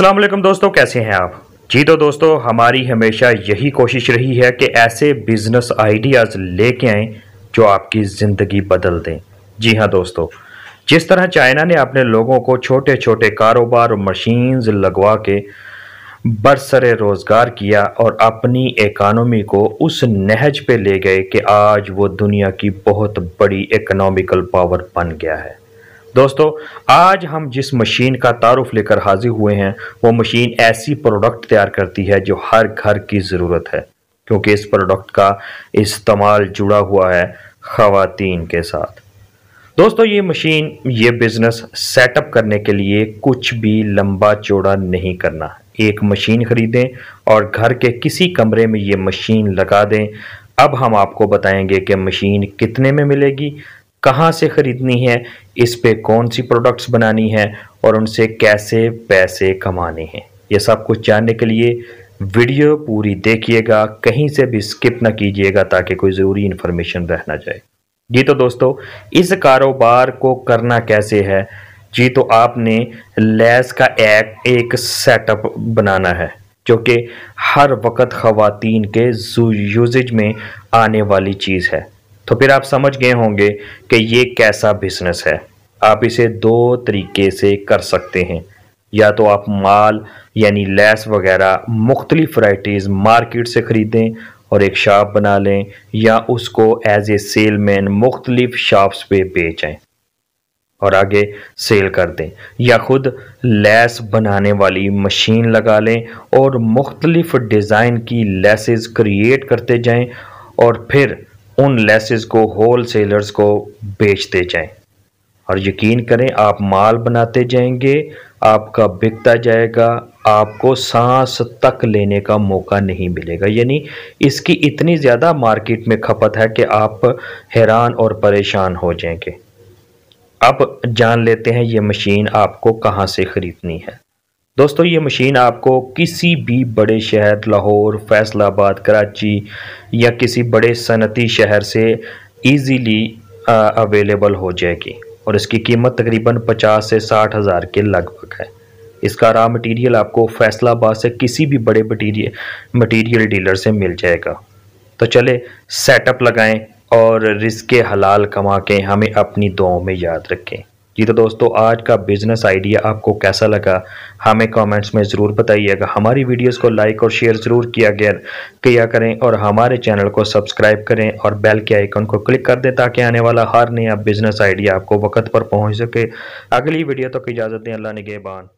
असलम दोस्तों कैसे हैं आप जी तो दोस्तों हमारी हमेशा यही कोशिश रही है कि ऐसे बिजनेस आइडियाज़ लेके आएँ जो आपकी ज़िंदगी बदल दें जी हाँ दोस्तों जिस तरह चाइना ने अपने लोगों को छोटे छोटे कारोबार और मशीन्स लगवा के बरसर रोज़गार किया और अपनी इकानमी को उस नहज पे ले गए कि आज वो दुनिया की बहुत बड़ी इकनॉमिकल पावर बन गया है दोस्तों आज हम जिस मशीन का तारफ़ लेकर हाजिर हुए हैं वो मशीन ऐसी प्रोडक्ट तैयार करती है जो हर घर की ज़रूरत है क्योंकि इस प्रोडक्ट का इस्तेमाल जुड़ा हुआ है ख़वातीन के साथ दोस्तों ये मशीन ये बिज़नेस सेटअप करने के लिए कुछ भी लंबा चौड़ा नहीं करना एक मशीन ख़रीदें और घर के किसी कमरे में ये मशीन लगा दें अब हम आपको बताएंगे कि मशीन कितने में मिलेगी कहाँ से ख़रीदनी है इस पर कौन सी प्रोडक्ट्स बनानी है और उनसे कैसे पैसे कमाने हैं ये सब कुछ जानने के लिए वीडियो पूरी देखिएगा कहीं से भी स्किप ना कीजिएगा ताकि कोई ज़रूरी इन्फॉर्मेशन रह ना जाए जी तो दोस्तों इस कारोबार को करना कैसे है जी तो आपने लेस का एक, एक सेटअप बनाना है जो कि हर वक्त ख़वान के यूजेज में आने वाली चीज़ है तो फिर आप समझ गए होंगे कि ये कैसा बिजनेस है आप इसे दो तरीके से कर सकते हैं या तो आप माल यानी लेस वगैरह मुख्तलिफ वराइटीज़ मार्केट से ख़रीदें और एक शॉप बना लें या उसको एज ए सेल मैन मुख्तलिफ शॉप्स पे बेचें और आगे सेल कर दें या ख़ुद लेस बनाने वाली मशीन लगा लें और मुख्तलिफ डिज़ाइन की लेसेस क्रिएट करते जाएं और फिर उन लेसेस को होल सेलर्स को बेचते जाएं और यकीन करें आप माल बनाते जाएंगे आपका बिकता जाएगा आपको सांस तक लेने का मौका नहीं मिलेगा यानी इसकी इतनी ज़्यादा मार्केट में खपत है कि आप हैरान और परेशान हो जाएंगे अब जान लेते हैं ये मशीन आपको कहाँ से ख़रीदनी है दोस्तों ये मशीन आपको किसी भी बड़े शहर लाहौर फैसलाबाद कराची या किसी बड़े सनती शहर से इजीली अवेलेबल हो जाएगी और इसकी कीमत तकरीबन पचास से साठ हज़ार के लगभग है इसका रॉ मटेरियल आपको फैसलाबाद से किसी भी बड़े मटीरियल मटीरियल डीलर से मिल जाएगा तो चले सेटअप लगाएं और रिस्क हलाल कमा के हमें अपनी दुआओं में याद रखें जी तो दोस्तों आज का बिजनेस आइडिया आपको कैसा लगा हमें कमेंट्स में ज़रूर बताइएगा हमारी वीडियोस को लाइक और शेयर ज़रूर किया गया किया करें और हमारे चैनल को सब्सक्राइब करें और बेल के आइकन को क्लिक कर दें ताकि आने वाला हर नया बिजनेस आइडिया आपको वक्त पर पहुँच सके अगली वीडियो तक तो इजाज़त दें अल्लाह निगेबान